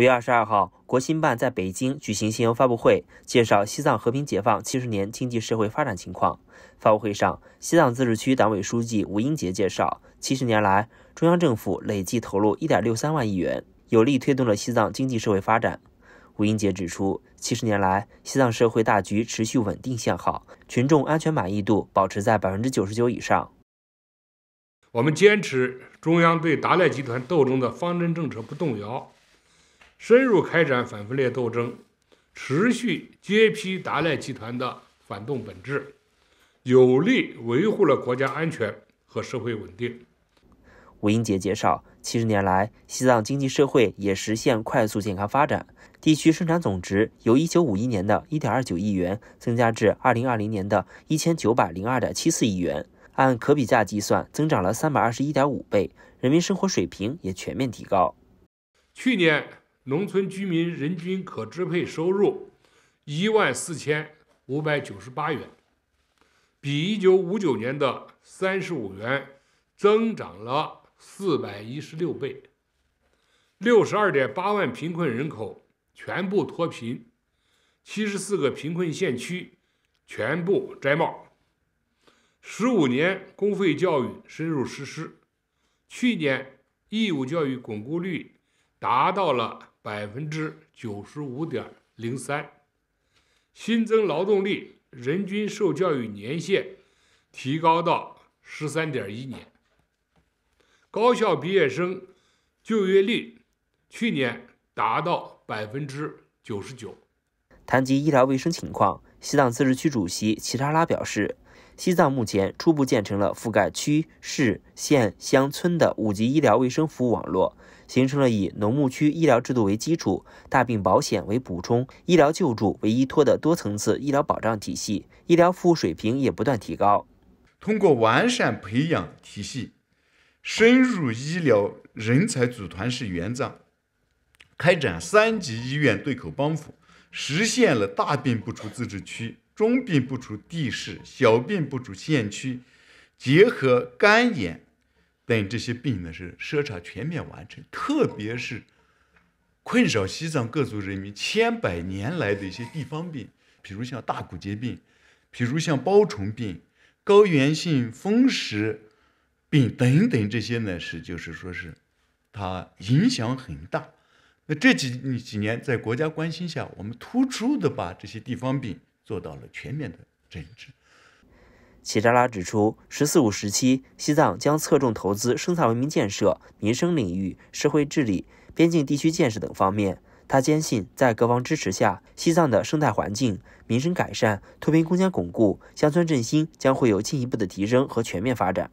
五月二十二号，国新办在北京举行新闻发布会，介绍西藏和平解放七十年经济社会发展情况。发布会上，西藏自治区党委书记吴英杰介绍，七十年来，中央政府累计投入一点六三万亿元，有力推动了西藏经济社会发展。吴英杰指出，七十年来，西藏社会大局持续稳定向好，群众安全满意度保持在百分之九十九以上。我们坚持中央对达赖集团斗争的方针政策不动摇。深入开展反分裂斗争，持续揭批达赖集团的反动本质，有力维护了国家安全和社会稳定。吴英杰介绍，七十年来，西藏经济社会也实现快速健康发展，地区生产总值由1951年的1.29亿元增加至2020年的1902.74亿元，按可比价计算增长了321.5倍，人民生活水平也全面提高。去年。农村居民人均可支配收入一万四千五百九十八元，比一九五九年的三十五元增长了四百一十六倍。六十二点八万贫困人口全部脱贫，七十四个贫困县区全部摘帽。十五年公费教育深入实施，去年义务教育巩固率达到了。百分之九十五点零三，新增劳动力人均受教育年限提高到十三点一年。高校毕业生就业率去年达到百分之九十九。谈及医疗卫生情况，西藏自治区主席齐沙拉表示。西藏目前初步建成了覆盖区、市、县、乡村的五级医疗卫生服务网络，形成了以农牧区医疗制度为基础、大病保险为补充、医疗救助为依托的多层次医疗保障体系。医疗服务水平也不断提高。通过完善培养体系，深入医疗人才组团式援藏，开展三级医院对口帮扶，实现了大病不出自治区。中病不出地市，小病不出县区，结合肝炎等这些病呢，是筛查全面完成。特别是困扰西藏各族人民千百年来的一些地方病，比如像大骨节病，比如像包虫病、高原性风湿病等等这些呢，是就是说是它影响很大。那这几几年在国家关心下，我们突出的把这些地方病。做到了全面的整治。齐扎拉指出，十四五时期，西藏将侧重投资生态文明建设、民生领域、社会治理、边境地区建设等方面。他坚信，在各方支持下，西藏的生态环境、民生改善、脱贫攻坚巩固、乡村振兴将会有进一步的提升和全面发展。